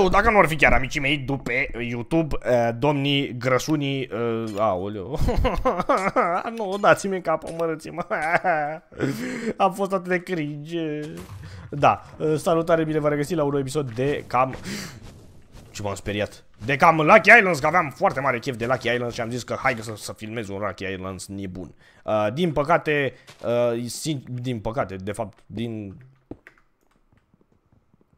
eu, dacă nu ar fi chiar amicii mei după YouTube, uh, domnii grăsunii, uh, aoleu, nu, dați-mi cap, mărăți mă am fost atât de cringe. Da, eh, salutare, bine v-am regăsit la un episod de cam... Ce m-am speriat. De cam Lucky Islands, că aveam foarte mare chef de Lucky Islands și am zis că haide să, să filmez un Lucky Islands nebun. Uh, din păcate, uh, din păcate, de fapt, din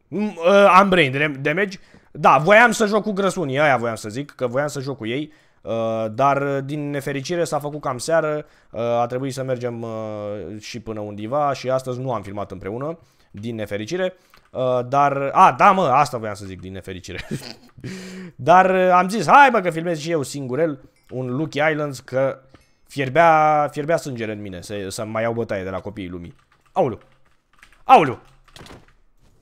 Uh, am brain damage. Da, voiam să joc cu grăsunii, aia voiam să zic, că voiam să joc cu ei. Uh, dar din nefericire s-a făcut cam seară, uh, a trebuit să mergem uh, și până undeva. și astăzi nu am filmat împreună, din nefericire. Dar, a, da mă, asta voiam să zic din nefericire. dar am zis, hai bă că filmez și eu singurel un Lucky Islands că fierbea, fierbea sângele în mine să, să mai iau bătaie de la copiii lumii. Aulu! Aulu!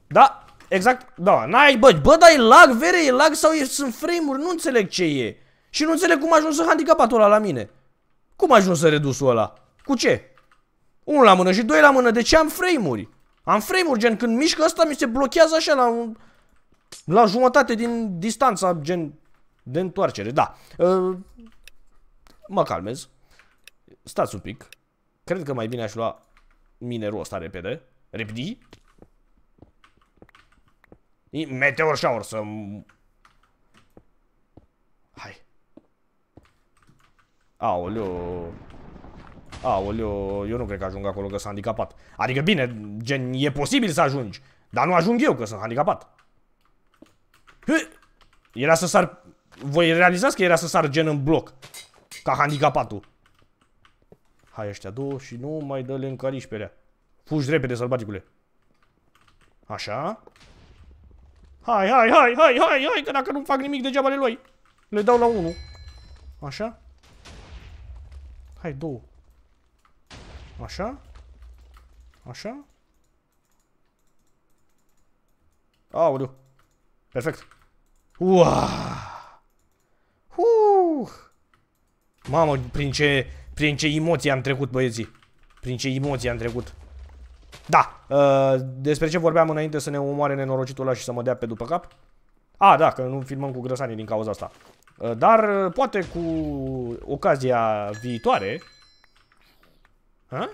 Da, Exact, da, n-ai, bă, bă, dar e lag, vere, e lag sau e, sunt frame-uri, nu înțeleg ce e. Și nu înțeleg cum a ajuns handicapatul ăla la mine. Cum a ajuns redusul ăla? Cu ce? Unul la mână și doi la mână, de ce am frame-uri? Am frame-uri, gen, când mișcă asta mi se blochează așa la, un, la jumătate din distanța, gen, de întoarcere, da. Uh, mă calmez. Stați un pic. Cred că mai bine aș lua minerul ăsta repede. Repedi? Meteor shower să... Hai. Aoleu. Aoleu, eu nu cred că ajung acolo că sunt handicapat. Adică bine, gen, e posibil să ajungi. Dar nu ajung eu că sunt handicapat. Era să sar... Voi realizați că era să sar gen în bloc. Ca handicapatul. Hai ăștia două și nu mai dă-le în pe alea. Fugi repede, sălbaticule. Așa. Hai, hai, hai, hai, hai, hai, că dacă nu fac nimic degeaba le luai. Le dau la unul. Așa. Hai, două. Așa. Așa. Aoleu. Perfect. Ua, Uh. Mamă, prin ce, prin ce emoții am trecut, băieții. Prin ce emoții am trecut. Da, uh, despre ce vorbeam înainte să ne omoare nenorocitul ăla și să mă dea pe după cap? A, da, că nu filmăm cu grăsanii din cauza asta. Uh, dar uh, poate cu ocazia viitoare... Ha?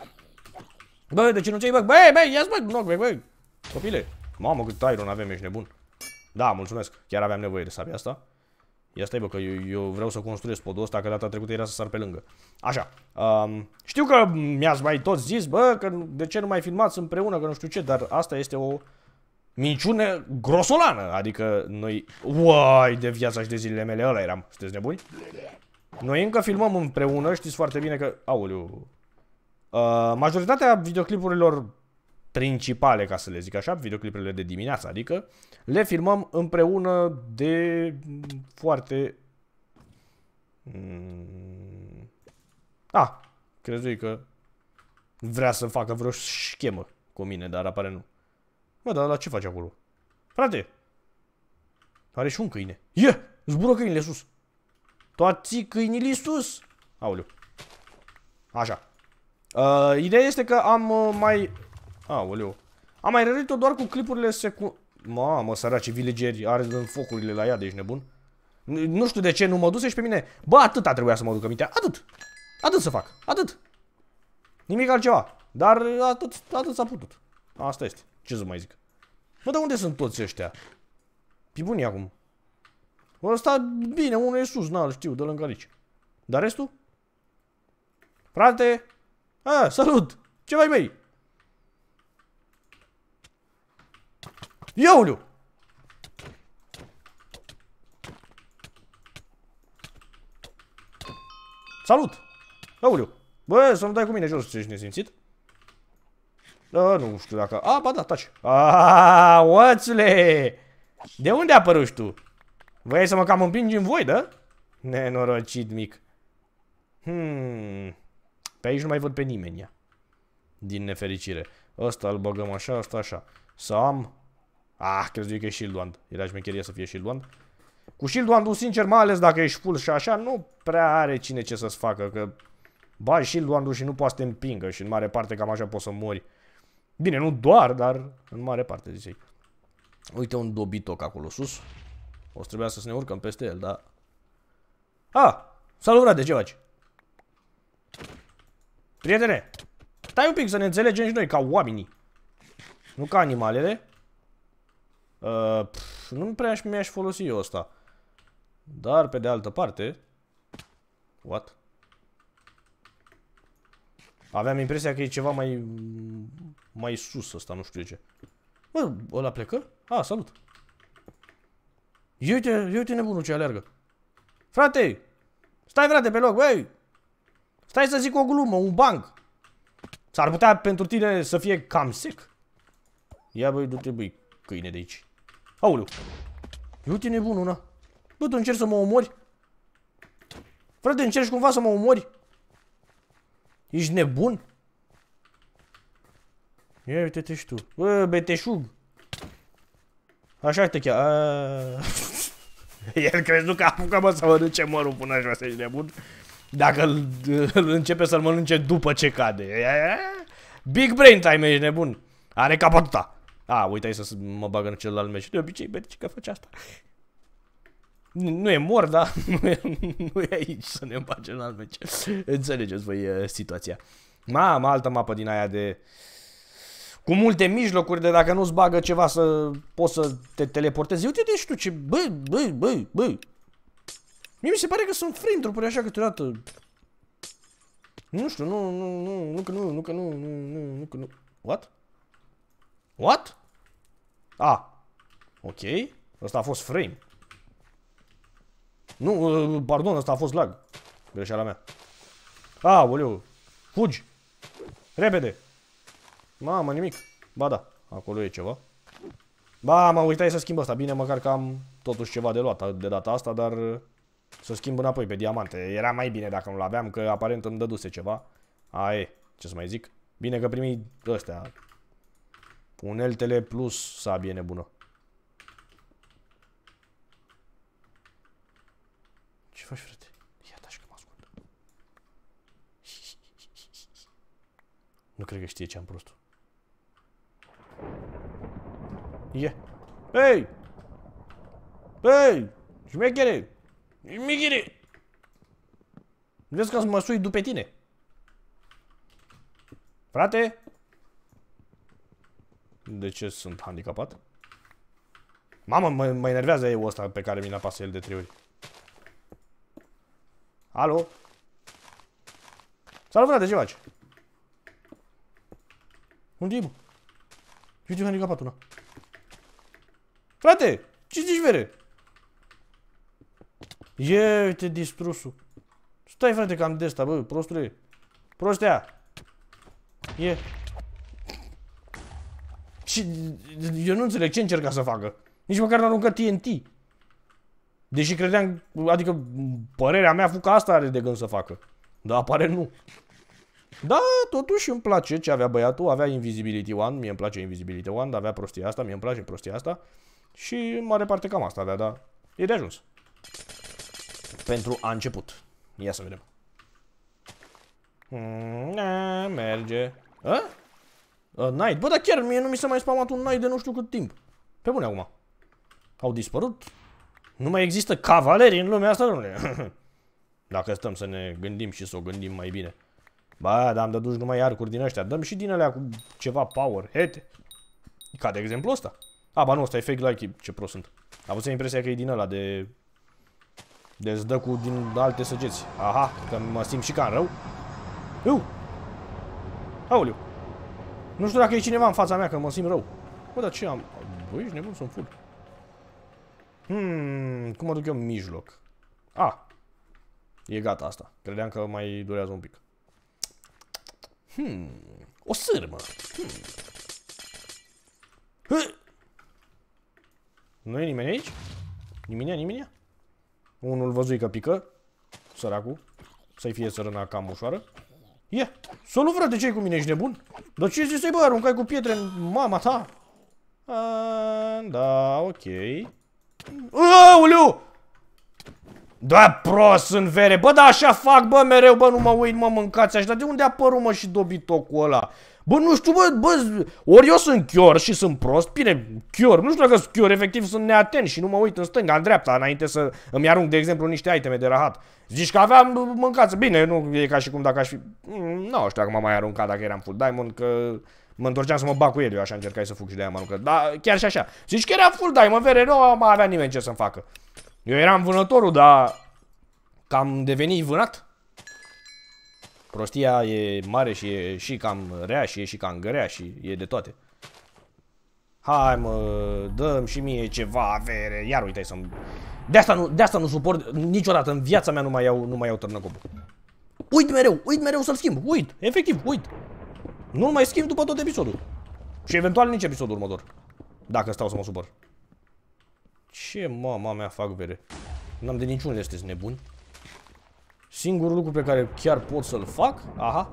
Bă, de ce nu ți-ai bă? Bă, bă, ia bă, bă, bă, bă, copile. Mamă, cât iron avem, ești nebun. Da, mulțumesc, chiar aveam nevoie de sabia asta. Ia stai bă, că eu, eu vreau să construiesc podul ăsta, că data trecută era să sar pe lângă. Așa. Um, știu că mi-ați mai tot zis, bă, că de ce nu mai filmați împreună, că nu știu ce, dar asta este o minciune grosolană. Adică noi, uai, de viața și de zilele mele, ăla eram. Sunteți nebuni? Noi încă filmăm împreună, știți foarte bine că... Aoleu... Uh, majoritatea videoclipurilor principale, ca să le zic așa, videoclipurile de dimineață, adică le filmăm împreună de foarte... Mm, A, ah, crezui că vrea să facă vreo schemă cu mine, dar apare nu. Mă, dar la ce faci acolo? Frate! Are și un câine. Ie! Zbură câinile sus! Toți câinile sus! Aoleu. Așa. Uh, ideea este că am uh, mai Aoleu. Am mai rărit-o doar cu clipurile secu... Mamă, săraci villageri, are în focurile la ea, deci nebun. Nu știu de ce nu mă duse și pe mine. Bă, atâta trebuia să mă ducă mintea. Atât. Atât să fac. Atât. Nimic altceva. Dar atât, atât s-a putut. Asta este. Ce să mai zic. Mă, dar unde sunt toți ăștia? Pibunii acum. Ăsta, bine, unul e sus, n-al știu, de lângă aici. Dar restul? Frate? A, salut! Ce mai mei? Ia Salut! Auliu! Bă, să nu dai cu mine jos, ești nesimțit? Da, nu știu dacă... A, ba da, taci! Aaaa, De unde apăruși tu? Vrei să mă cam împingi în voi, da? Nenorocit mic. Hmm... Pe aici nu mai văd pe nimeni, ia. Din nefericire. Ăsta îl băgăm așa, ăsta așa. Să am Ah, crezi că e Shield Wand. Era șmecheria să fie Shield Wand. Cu Shield Wand-ul, sincer, mai ales dacă ești full și așa, nu prea are cine ce să-ți facă, că bagi Shield Wand-ul și nu poate să te împingă și în mare parte cam așa poți să mori. Bine, nu doar, dar în mare parte, zicei. Uite un dobitoc acolo sus. O să trebuia să ne urcăm peste el, da. Ah! Salut, frate, ce faci? Prietene, stai un pic să ne înțelegem și noi ca oamenii. Nu ca animalele. Uh, pf, nu prea mi-aș folosi eu asta. Dar, pe de altă parte... What? Aveam impresia că e ceva mai... Mai sus asta, nu știu ce. Bă, ăla plecă? A, salut. Ia uite, ia uite nebunul ce alergă. Frate! Stai, frate, pe loc, băi! Stai să zic o glumă, un banc. S-ar putea pentru tine să fie cam sec. Ia, băi, du-te, băi, câine de aici. Aoleu. Eu te nebun una. Bă, tu încerci să mă omori? Frate, încerci cumva să mă omori? Ești nebun? Ia uite-te și tu. Bă, beteșug. Așa te chiar. El crezut că apucă mă să mănânce mărul până jos, ești nebun? Dacă îl, începe să-l mănânce după ce cade. Big brain time, ești nebun. Are cap a, uitai să mă bag în celălalt meci. De obicei, că face asta. Nu e mor, dar nu e, nu e aici să ne bage în alt meci. Înțelegeți voi situația. Mamă, altă mapă din aia de... Cu multe mijlocuri de dacă nu-ți bagă ceva să poți să te teleportezi. Uite-te tu ce... Băi, băi, băi, băi. Mie mi se pare că sunt free așa câteodată. Nu știu, nu, nu, nu, nu că nu, nu că nu, nu, nu, nu că nu. What? What? A. Ok. Ăsta a fost frame. Nu, ă, pardon, ăsta a fost lag. Greșeala mea. A, oleu. Fugi. Repede. Mamă, nimic. Ba da, acolo e ceva. Ba, mă uitai să schimb asta. Bine, măcar că am totuși ceva de luat de data asta, dar să schimb înapoi pe diamante. Era mai bine dacă nu-l aveam, că aparent îmi dăduse ceva. A, e, ce să mai zic? Bine că primi ăstea, Uneltele plus sabie nebună. Ce faci, frate? Ia tași că mă ascult. Nu cred că știe ce am prostul. Ie. Hei! Hei! Șmechere! Șmechere! Vezi că mă sui după tine. Frate? De ce sunt handicapat? Mamă, mă, mă enervează eu ăsta pe care mi-l apasă el de trei ori. Alo? Salut, frate, ce faci? Unde e, bă? Uite, handicapat una. Frate, ce zici, vere? E, uite, distrusul. Stai, frate, am de asta, bă, prostule. Prostea. E. Ce, eu nu înțeleg ce încerca să facă. Nici măcar n aruncă TNT. Deși credeam, adică părerea mea a fost că asta are de gând să facă. Dar apare nu. Da, totuși îmi place ce avea băiatul, avea Invisibility One, mie îmi place Invisibility One, avea prostia asta, mie îmi place prostia asta și în mare parte cam asta avea, dar e de ajuns. Pentru a început. Ia să vedem. Mm, merge. A? Uh, Night. Bă, dar chiar mie nu mi s-a mai spamat un Night de nu știu cât timp. Pe bune acum. Au dispărut. Nu mai există cavaleri în lumea asta, domnule. Dacă stăm să ne gândim și să o gândim mai bine. Ba, dar am dăduși numai arcuri din ăștia. Dăm și din alea cu ceva power hete. Ca de exemplu ăsta. A, ba nu, ăsta e fake like Ce prost sunt. Am avut impresia că e din ăla de... De dă cu din alte săgeți. Aha, că mă simt și ca în rău. Uu! Auliu! Nu știu dacă e cineva în fața mea, că mă simt rău. Bă, dar ce am? Băi, ești nebun, sunt full. Hmm, cum mă duc eu în mijloc? A, ah, e gata asta. Credeam că mai durează un pic. Hmm, o sârmă. Hmm. Hă! Nu e nimeni aici? Nimenea, nimenea? Unul văzui că pică, săracul, să-i fie sărâna cam ușoară. Ia, să nu de ce cu mine, ești nebun? Dar ce zici, bă, aruncai cu pietre în mama ta? A, da, ok. Auleu! Da, prost în vere. Bă, da, așa fac, bă, mereu, bă, nu mă uit, mă, mâncați așa. Dar de unde a apărut, mă, și dobitocul ăla? Bă, nu știu, bă, bă, ori eu sunt chior și sunt prost, bine, chior, nu știu dacă sunt chior, efectiv sunt neaten și nu mă uit în stânga, în dreapta, înainte să îmi arunc, de exemplu, niște iteme de rahat. Zici că aveam mâncață, bine, nu e ca și cum dacă aș fi, mm, nu știu dacă m-am mai aruncat dacă eram full diamond, că mă întorceam să mă bag cu el, eu așa încercai să fug și de aia mă aruncă, dar chiar și așa. Zici că era full diamond, vere, nu mai avea nimeni ce să-mi facă. Eu eram vânătorul, dar cam deveni devenit vânat. Prostia e mare și e și cam rea și e și cam grea și e de toate. Hai mă, dăm și mie ceva avere. Iar uite să-mi... De nu, de asta nu suport niciodată în viața mea nu mai iau, nu mai iau târnăcopul. Uit mereu, uit mereu să-l schimb, uit, efectiv, uit. Nu-l mai schimb după tot episodul. Și eventual nici episodul următor. Dacă stau să mă supăr. Ce mama mea fac vere? N-am de niciunul, este nebuni? Singurul lucru pe care chiar pot să-l fac, aha,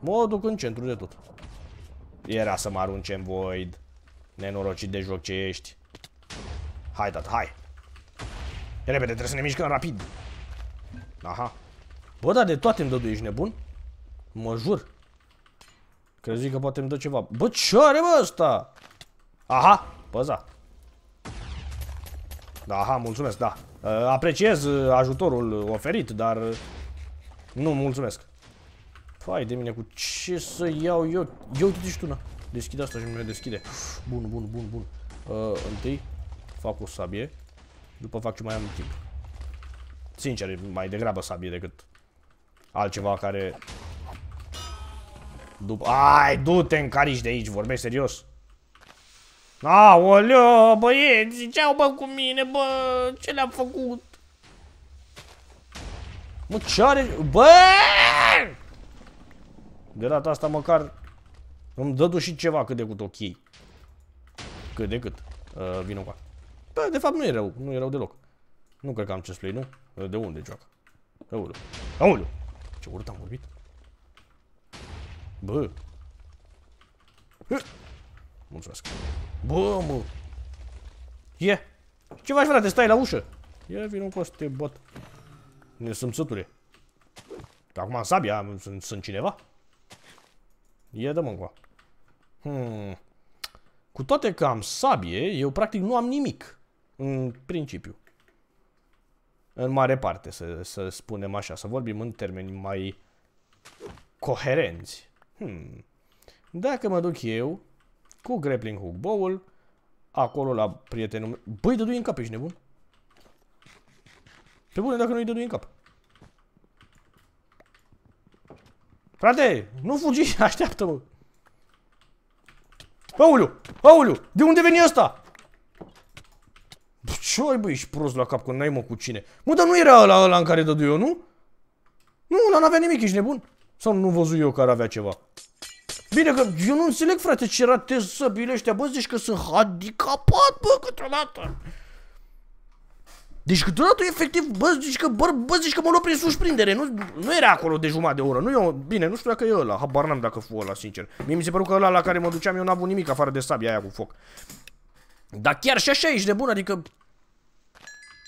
mă duc în centru de tot. Era să mă arunce în void, nenorocit de joc ce ești. Hai, tată, hai. Repede, trebuie să ne mișcăm rapid. Aha. Bă, dar de toate îmi dă, ești nebun? Mă jur. Crezi că poate îmi dă ceva. Bă, ce are, bă, ăsta? Aha, păza. Da, aha, mulțumesc, da. Uh, apreciez uh, ajutorul oferit, dar... Uh, nu, mulțumesc. Fai de mine, cu ce să iau eu? Eu uite și tuna. Deschide asta și mi deschide. Bun, bun, bun, bun. Uh, întâi fac o sabie. După fac ce mai am timp. Sincer, mai degrabă sabie decât altceva care... După... Ai, du-te, încarici de aici, vorbești serios. Aoleo, băieți, ce-au bă cu mine, bă, ce le-am făcut? Mă, ce are... Bă! De data asta măcar îmi dă și ceva cât de cât ok. Cât de cât. Uh, vină cu Bă, de fapt nu e rău, nu e rău deloc. Nu cred că am ce play, nu? Uh, de unde joacă? Aoleo, aoleo, Ce urât am vorbit? Bă! Hă! Mulțumesc. Bă, mă! Ie! Ce faci, frate? Stai la ușă! Ia vin un cost, te bot. Ne sunt sătule. Acum am sabia, sunt, sunt cineva? Ia dă-mă încoa. Hmm. Cu toate că am sabie, eu practic nu am nimic. În principiu. În mare parte, să, să spunem așa, să vorbim în termeni mai coherenți. Hmm. Dacă mă duc eu cu grappling hook bowl, acolo la prietenul meu. Băi, dădui în cap, ești nebun? Pe bune, dacă nu-i dădui în cap. Frate, nu fugi, așteaptă-mă. Auleu, auleu, de unde veni asta? Ce ai, băi, ești prost la cap, că n-ai mă cu cine. Mă, dar nu era ăla, ăla în care dădui eu, nu? Nu, ăla n-avea nimic, ești nebun? Sau nu văzut eu care avea ceva? Bine că eu nu înțeleg, frate, ce ratez săbile ăștia, bă, zici că sunt handicapat, bă, câteodată. Deci câteodată, efectiv, bă, zici că, bă, bă zici că mă lua prin surprindere, nu, nu era acolo de jumătate de oră, nu eu, bine, nu știu dacă e ăla, habar n-am dacă fu ăla, sincer. Mie mi se păru că ăla la care mă duceam eu n-a avut nimic afară de sabia aia cu foc. Dar chiar și așa ești de bun, adică,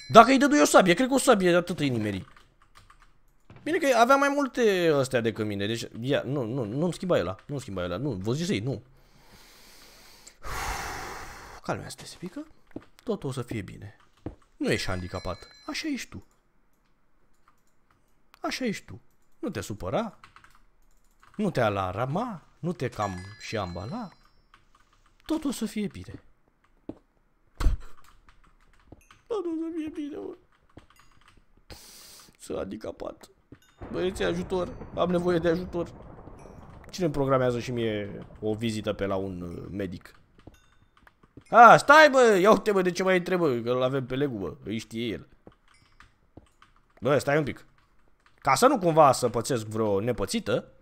dacă îi dădui o sabie, cred că o sabie de atât îi nimeri. Bine că avea mai multe astea decât mine, deci ia, nu, nu, nu-mi schimba ăla, nu-mi schimba ăla, nu, vă zici nu. Calmea asta se pică, totul o să fie bine. Nu ești handicapat, așa ești tu. Așa ești tu. Nu te supăra, nu te alarma, nu te cam și ambala. Totul o să fie bine. Totul o să fie bine, mă. Sunt handicapat. Băieți, ajutor! Am nevoie de ajutor! Cine programează și mie o vizită pe la un uh, medic? A, stai bă! Ia uite bă, de ce mai întrebă? Că îl avem pe legu bă, îi știe el. Bă, stai un pic. Ca să nu cumva să pățesc vreo nepățită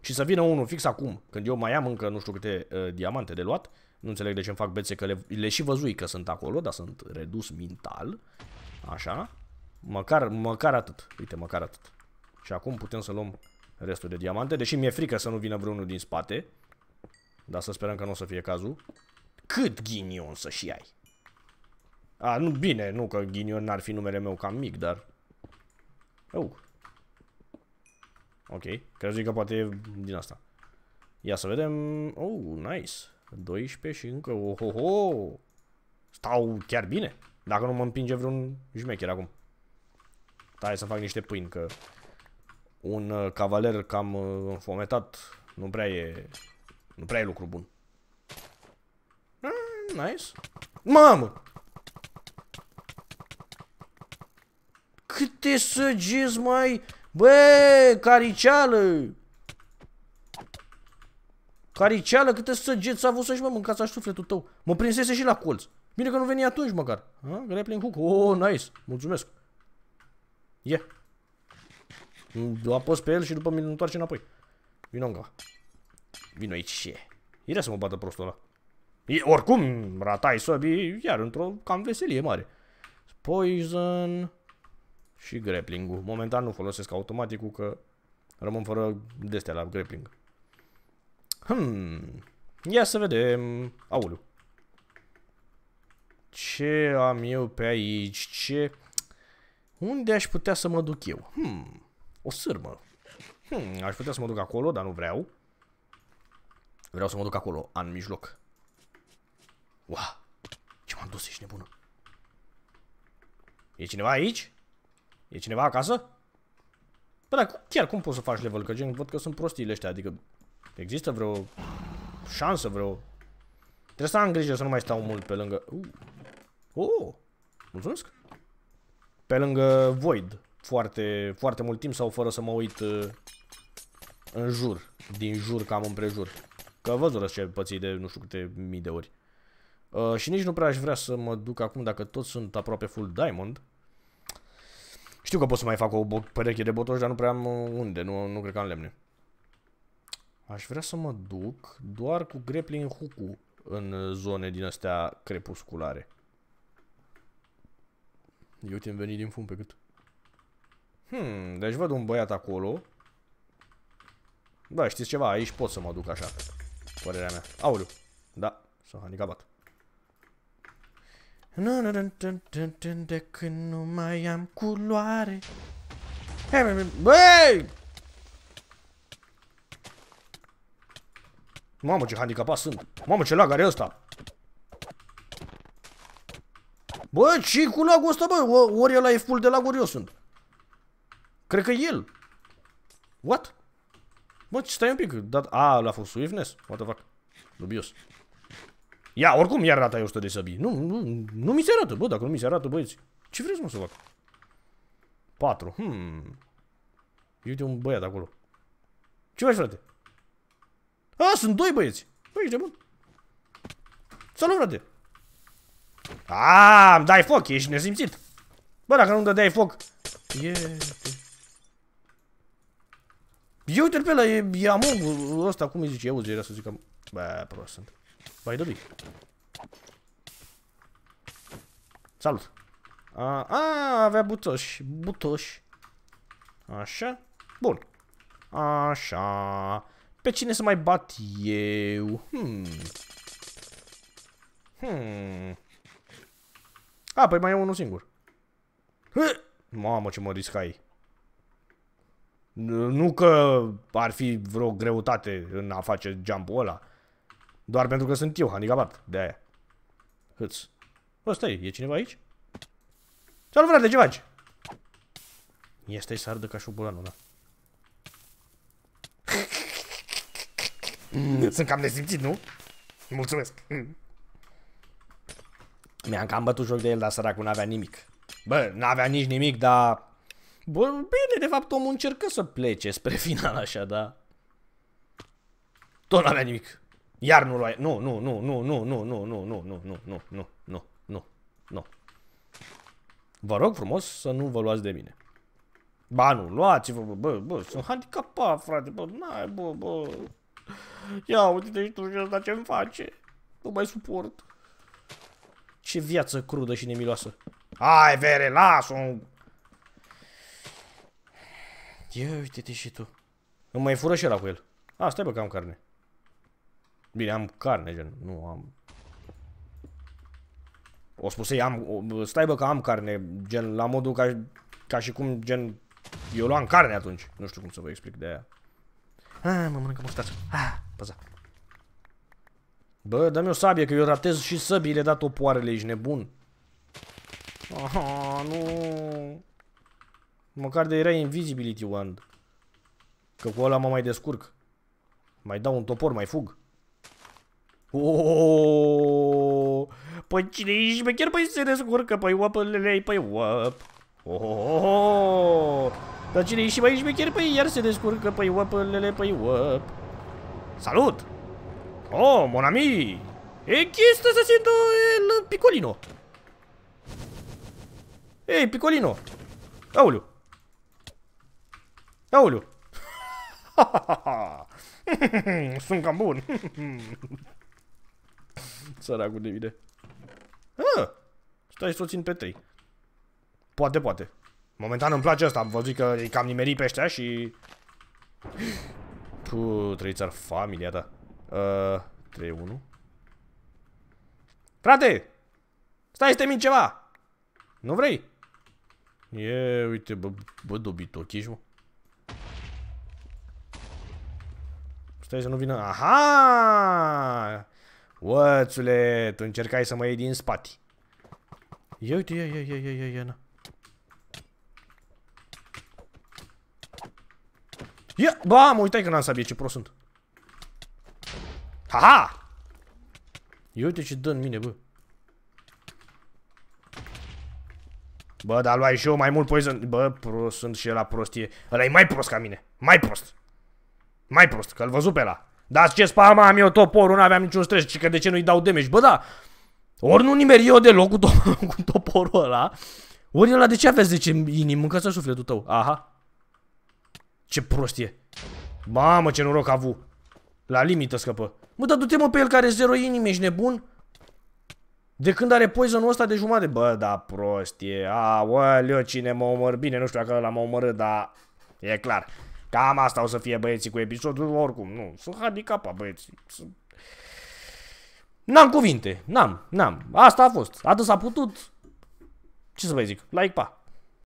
și să vină unul fix acum, când eu mai am încă nu știu câte uh, diamante de luat, nu înțeleg de ce îmi fac bețe, că le, le și văzui că sunt acolo, dar sunt redus mental. Așa. Măcar, măcar atât. Uite, măcar atât. Și acum putem să luăm restul de diamante, deși mi-e frică să nu vină vreunul din spate. Dar să sperăm că nu o să fie cazul. Cât ghinion să și ai? A, nu, bine, nu că ghinion n-ar fi numele meu cam mic, dar... Oh. Ok, crezi că poate e din asta. Ia să vedem... Oh, nice. 12 și încă... Oh, oh, oh. Stau chiar bine. Dacă nu mă împinge vreun jmecher acum. hai să fac niște pâini, că un uh, cavaler cam uh, înfometat nu prea e, nu prea e lucru bun. Mm, nice. Mamă! Câte săgeți mai... Bă, caricială. Caricială, câte săgeți a avut să-și mă mâncați așa sufletul tău. Mă prinsese și la colț. Bine că nu veni atunci măcar. Ha? Ah, grappling hook. Oh, nice. Mulțumesc. Yeah. Îl apăs pe el și după mi-l întoarce înapoi. Vino încă. Vino aici și e. Irea să mă bată prostul ăla. E, oricum, ratai sobi iar într-o cam veselie mare. Poison și grappling-ul. Momentan nu folosesc automaticul că rămân fără destea la grappling. Hmm. Ia să vedem. Aulu. Ce am eu pe aici? Ce... Unde aș putea să mă duc eu? Hmm. O sârmă. Hmm, aș putea să mă duc acolo, dar nu vreau. Vreau să mă duc acolo, în mijloc. Ua! Ce m-am dus, ești nebună. E cineva aici? E cineva acasă? Păi, dar chiar cum poți să faci level? Că gen, văd că sunt prostiile ăștia, adică există vreo șansă, vreo... Trebuie să am grijă să nu mai stau mult pe lângă... Uh. Oh! Mulțumesc! Pe lângă Void foarte, foarte mult timp sau fără să mă uit uh, în jur, din jur cam împrejur. Că văzură ce pății de nu știu câte mii de ori. Uh, și nici nu prea aș vrea să mă duc acum dacă toți sunt aproape full diamond. Știu că pot să mai fac o pereche de botoși, dar nu prea am uh, unde, nu, nu cred că am lemne. Aș vrea să mă duc doar cu grappling hook în zone din astea crepusculare. Eu te-am venit din fum pe cât. Hmm, deci văd un băiat acolo. Da, știți ceva, aici pot să mă duc așa. Părerea mea. Aoleu. Da, s-a handicapat. De când nu mai am culoare. Băi! Mamă, ce handicapat sunt. Mamă, ce lag are ăsta. Bă, ce cu lagul ăsta, bă? Ori ăla e full de laguri, eu sunt. Cred că el. What? Bă, stai un pic. Dat... A, l-a fost Swiftness? What the fuck? Dubios. Ia, oricum iar rata e 100 de săbii. Nu, nu, nu mi se arată, bă, dacă nu mi se arată, băieți. Ce vreți, mă, să fac? 4. Hmm. Uite un băiat acolo. Ce faci, frate? A, sunt doi băieți. Bă, ești de bun. Salut, frate. A, îmi dai foc, ești nesimțit. Bă, dacă nu-mi dai foc... Yeah. Ia uite-l pe ăla, e, e among ăsta, cum îi zice, eu era să zică, Bă, prost sunt. Vai dobi. Salut. A, a, avea butoși, butoși. Așa. Bun. Așa. Pe cine să mai bat eu? Hmm. Hmm. A, păi mai e unul singur. Hă! Mamă, ce mă riscai. Nu că ar fi vreo greutate în a face jump-ul ăla. Doar pentru că sunt eu handicapat, de aia. Hâț. Ăsta e, e cineva aici? Salut, frate, ce faci? Ia stai să ardă ca șobolanul da. Sunt cam nesimțit, nu? Mulțumesc. Mi-am cam bătut joc de el, dar săracul n-avea nimic. Bă, n-avea nici nimic, dar... Bă, bine, de fapt omul încercă să plece spre final așa, da. Tot n-avea nimic. Iar nu luai. Nu, nu, nu, nu, nu, nu, nu, nu, nu, nu, nu, nu, nu, nu, nu, nu. Vă rog frumos să nu vă luați de mine. Ba nu, luați-vă, bă, bă, bă, sunt handicapat, frate, bă, n-ai, bă, bă. Ia uite-te și tu și asta ce-mi face. Nu mai suport. Ce viață crudă și nemiloasă. Hai, vere, las-o Ia uite-te și tu. Îmi mai fură și ăla cu el. A, stai bă că am carne. Bine, am carne, gen, nu am... O spuse, am, stai bă că am carne, gen, la modul ca, ca și cum, gen, eu luam carne atunci. Nu știu cum să vă explic de aia. Ah, mă mănâncă mustață. Ah, păza. Bă, dă-mi o sabie, că eu ratez și săbiile, da topoarele, ești nebun. Ah, nu... Măcar de era Invisibility Wand. Că cu ăla mă mai descurc. Mai dau un topor, mai fug. Oh! păi cine ești mecher? Păi se descurcă, păi lelei, păi oap. Oh, oh, oh. Dar cine ești mai șmecher? Păi iar se descurcă, păi lelei, păi uap. Salut! Oh, mon ami! E chestă să se în Picolino. Ei, Picolino! Auliu! Aoleu! Sunt cam bun! Săracul de mine. Ah, stai să o țin pe trei. Poate, poate. Momentan îmi place asta, am văzut că e cam nimerit pe ăștia și... Puh, trăițar, familia ta. Uh, ah, 3-1. Frate! Stai să te mint ceva! Nu vrei? E, uite, bă, bă dobit ești, mă. Stai să nu vină... Aha! Oțule, tu încercai să mă iei din spate. Ia uite, ia, ia, ia, ia, ia, ia, na. Ia, ba, mă uitai că n-am sabie, ce prost sunt. Aha! Ia uite ce dă în mine, bă. Bă, dar luai și eu mai mult poison. Bă, prost sunt și la prostie. Ăla e mai prost ca mine. Mai prost. Mai prost, că l văzut pe la. Dar ce spama am eu toporul, n-aveam niciun stres, și că de ce nu-i dau damage? Bă, da, ori nu nimeri eu deloc cu, to- cu toporul ăla, ori ăla de ce aveți 10 inimi? să sufletul tău. Aha. Ce prost e. Mamă, ce noroc a avut. La limită scăpă. Mă, dar du-te mă pe el care are 0 inimi, ești nebun? De când are poisonul ăsta de jumătate. Bă, da, prost e. Aoleu, cine mă omor? Bine, nu știu dacă l-am omorât, dar e clar. Cam asta o să fie băieții cu episodul oricum. Nu, sunt handicapa băieții. Sunt... N-am cuvinte, n-am, n-am. Asta a fost. Atât s-a putut. Ce să vă zic? Like, pa!